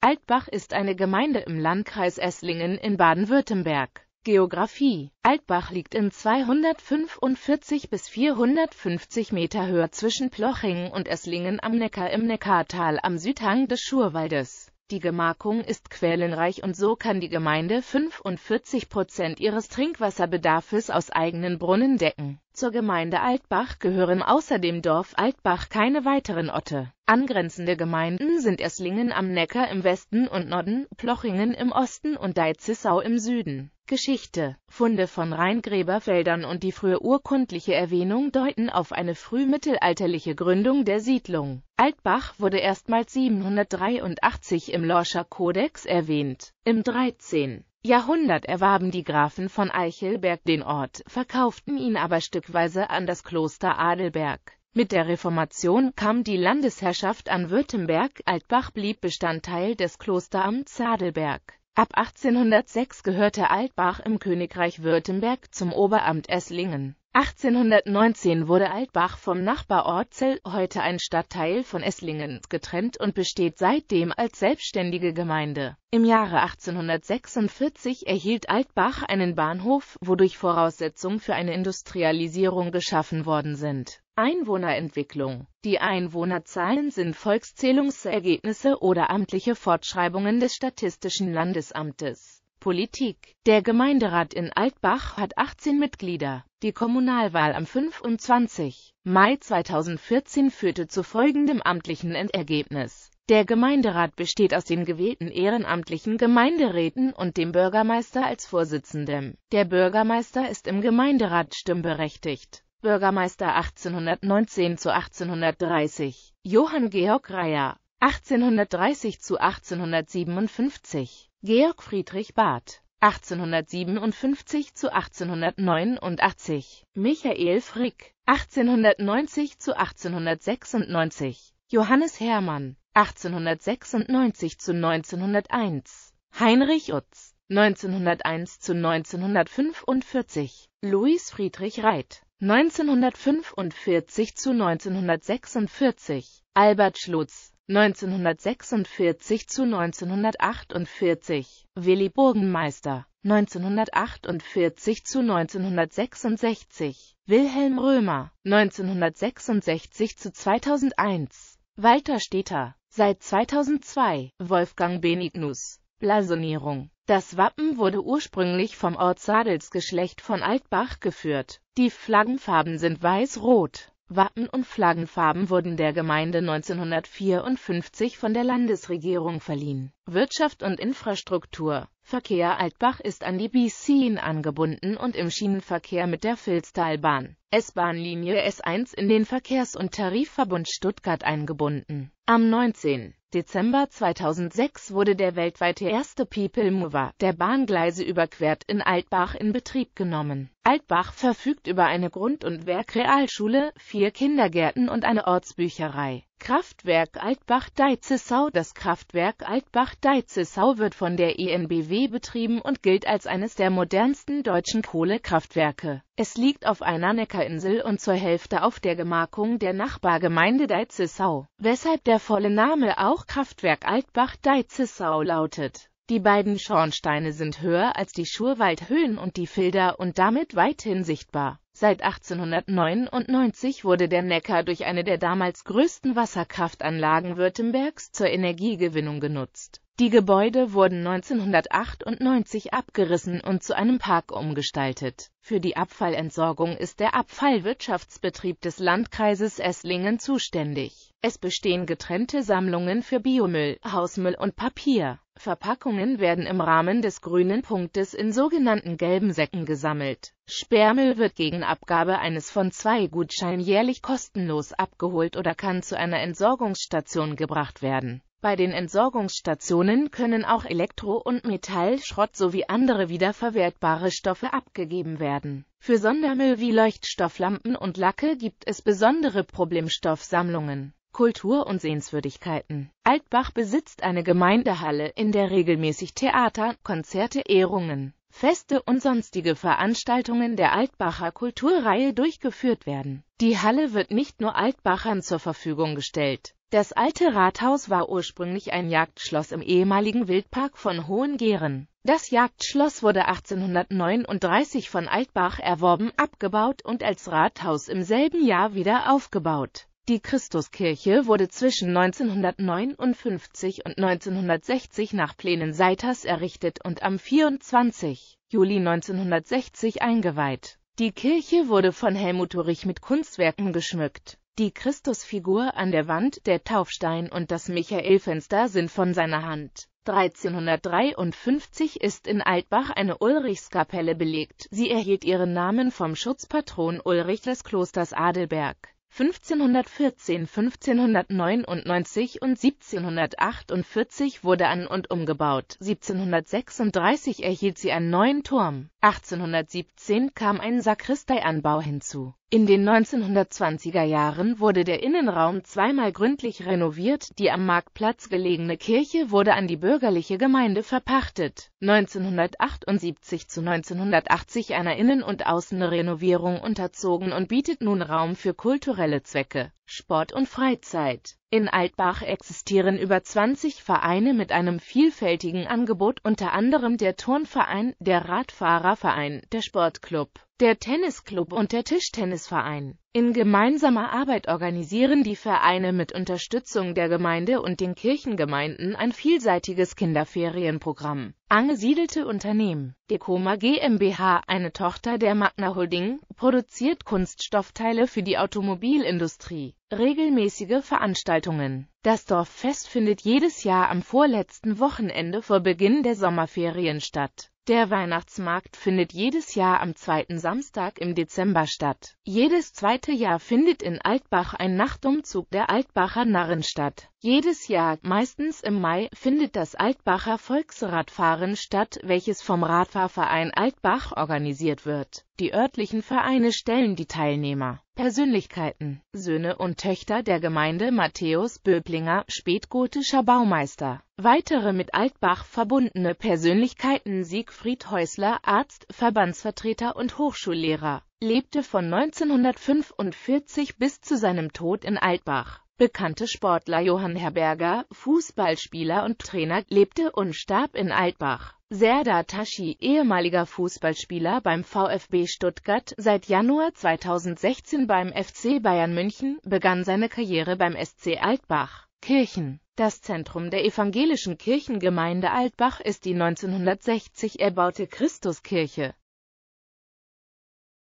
Altbach ist eine Gemeinde im Landkreis Esslingen in Baden-Württemberg. Geografie Altbach liegt in 245 bis 450 Meter Höhe zwischen Plochingen und Esslingen am Neckar im Neckartal am Südhang des Schurwaldes. Die Gemarkung ist quellenreich und so kann die Gemeinde 45 Prozent ihres Trinkwasserbedarfes aus eigenen Brunnen decken. Zur Gemeinde Altbach gehören außer dem Dorf Altbach keine weiteren Orte. Angrenzende Gemeinden sind Esslingen am Neckar im Westen und Norden, Plochingen im Osten und Deizissau im Süden. Geschichte Funde von Rheingräberfeldern und die frühe urkundliche Erwähnung deuten auf eine frühmittelalterliche Gründung der Siedlung. Altbach wurde erstmals 783 im Lorscher Kodex erwähnt. Im 13. Jahrhundert erwarben die Grafen von Eichelberg den Ort, verkauften ihn aber stückweise an das Kloster Adelberg. Mit der Reformation kam die Landesherrschaft an Württemberg, Altbach blieb Bestandteil des Klosteramts Adelberg. Ab 1806 gehörte Altbach im Königreich Württemberg zum Oberamt Esslingen 1819 wurde Altbach vom Nachbarort Zell, heute ein Stadtteil von Esslingen, getrennt und besteht seitdem als selbstständige Gemeinde. Im Jahre 1846 erhielt Altbach einen Bahnhof, wodurch Voraussetzungen für eine Industrialisierung geschaffen worden sind. Einwohnerentwicklung Die Einwohnerzahlen sind Volkszählungsergebnisse oder amtliche Fortschreibungen des Statistischen Landesamtes Politik. Der Gemeinderat in Altbach hat 18 Mitglieder. Die Kommunalwahl am 25. Mai 2014 führte zu folgendem amtlichen Endergebnis. Der Gemeinderat besteht aus den gewählten ehrenamtlichen Gemeinderäten und dem Bürgermeister als Vorsitzendem. Der Bürgermeister ist im Gemeinderat stimmberechtigt. Bürgermeister 1819 zu 1830, Johann Georg Reyer 1830 zu 1857. Georg Friedrich Barth 1857 zu 1889, Michael Frick 1890 zu 1896, Johannes Hermann 1896 zu 1901, Heinrich Utz 1901 zu 1945, Louis Friedrich Reit 1945 zu 1946, Albert Schlutz 1946 zu 1948, Willi Burgenmeister, 1948 zu 1966, Wilhelm Römer, 1966 zu 2001, Walter Steter, seit 2002, Wolfgang Benignus, Blasonierung. Das Wappen wurde ursprünglich vom Ortsadelsgeschlecht von Altbach geführt. Die Flaggenfarben sind weiß-rot. Wappen und Flaggenfarben wurden der Gemeinde 1954 von der Landesregierung verliehen. Wirtschaft und Infrastruktur Verkehr Altbach ist an die b angebunden und im Schienenverkehr mit der Filztalbahn, s bahnlinie S1 in den Verkehrs- und Tarifverbund Stuttgart eingebunden. Am 19. Dezember 2006 wurde der weltweite erste People Mover der Bahngleise überquert in Altbach in Betrieb genommen. Altbach verfügt über eine Grund- und Werkrealschule, vier Kindergärten und eine Ortsbücherei. Kraftwerk Altbach-Deizesau Das Kraftwerk Altbach-Deizesau wird von der ENBW betrieben und gilt als eines der modernsten deutschen Kohlekraftwerke. Es liegt auf einer Neckarinsel und zur Hälfte auf der Gemarkung der Nachbargemeinde Deizesau, weshalb der volle Name auch Kraftwerk Altbach-Deizesau lautet. Die beiden Schornsteine sind höher als die Schurwaldhöhen und die Filder und damit weithin sichtbar. Seit 1899 wurde der Neckar durch eine der damals größten Wasserkraftanlagen Württembergs zur Energiegewinnung genutzt. Die Gebäude wurden 1998 abgerissen und zu einem Park umgestaltet. Für die Abfallentsorgung ist der Abfallwirtschaftsbetrieb des Landkreises Esslingen zuständig es bestehen getrennte Sammlungen für Biomüll, Hausmüll und Papier. Verpackungen werden im Rahmen des grünen Punktes in sogenannten gelben Säcken gesammelt. Sperrmüll wird gegen Abgabe eines von zwei Gutscheinen jährlich kostenlos abgeholt oder kann zu einer Entsorgungsstation gebracht werden. Bei den Entsorgungsstationen können auch Elektro- und Metallschrott sowie andere wiederverwertbare Stoffe abgegeben werden. Für Sondermüll wie Leuchtstofflampen und Lacke gibt es besondere Problemstoffsammlungen Kultur und Sehenswürdigkeiten. Altbach besitzt eine Gemeindehalle, in der regelmäßig Theater, Konzerte, Ehrungen, Feste und sonstige Veranstaltungen der Altbacher Kulturreihe durchgeführt werden. Die Halle wird nicht nur Altbachern zur Verfügung gestellt. Das alte Rathaus war ursprünglich ein Jagdschloss im ehemaligen Wildpark von Hohengeren. Das Jagdschloss wurde 1839 von Altbach erworben, abgebaut und als Rathaus im selben Jahr wieder aufgebaut. Die Christuskirche wurde zwischen 1959 und 1960 nach Plänen Seiters errichtet und am 24. Juli 1960 eingeweiht. Die Kirche wurde von Helmut Ulrich mit Kunstwerken geschmückt. Die Christusfigur an der Wand, der Taufstein und das Michaelfenster sind von seiner Hand. 1353 ist in Altbach eine Ulrichskapelle belegt. Sie erhielt ihren Namen vom Schutzpatron Ulrich des Klosters Adelberg. 1514, 1599 und 1748 wurde an und umgebaut. 1736 erhielt sie einen neuen Turm. 1817 kam ein Sakristeianbau hinzu in den 1920er Jahren wurde der Innenraum zweimal gründlich renoviert, die am Marktplatz gelegene Kirche wurde an die bürgerliche Gemeinde verpachtet, 1978 zu 1980 einer Innen- und Außenrenovierung unterzogen und bietet nun Raum für kulturelle Zwecke, Sport und Freizeit. In Altbach existieren über 20 Vereine mit einem vielfältigen Angebot, unter anderem der Turnverein, der Radfahrerverein, der Sportclub der Tennisclub und der Tischtennisverein. In gemeinsamer Arbeit organisieren die Vereine mit Unterstützung der Gemeinde und den Kirchengemeinden ein vielseitiges Kinderferienprogramm. Angesiedelte Unternehmen. Dekoma GmbH, eine Tochter der Magna Holding, produziert Kunststoffteile für die Automobilindustrie. Regelmäßige Veranstaltungen. Das Dorffest findet jedes Jahr am vorletzten Wochenende vor Beginn der Sommerferien statt. Der Weihnachtsmarkt findet jedes Jahr am zweiten Samstag im Dezember statt. Jedes zweite Jahr findet in Altbach ein Nachtumzug der Altbacher Narren statt. Jedes Jahr, meistens im Mai, findet das Altbacher Volksradfahren statt, welches vom Radfahrverein Altbach organisiert wird. Die örtlichen Vereine stellen die Teilnehmer. Persönlichkeiten, Söhne und Töchter der Gemeinde Matthäus Böblinger, spätgotischer Baumeister. Weitere mit Altbach verbundene Persönlichkeiten Siegfried Häusler, Arzt, Verbandsvertreter und Hochschullehrer, lebte von 1945 bis zu seinem Tod in Altbach. Bekannte Sportler Johann Herberger, Fußballspieler und Trainer, lebte und starb in Altbach. Serda Tashi, ehemaliger Fußballspieler beim VfB Stuttgart, seit Januar 2016 beim FC Bayern München, begann seine Karriere beim SC Altbach. Kirchen Das Zentrum der evangelischen Kirchengemeinde Altbach ist die 1960 erbaute Christuskirche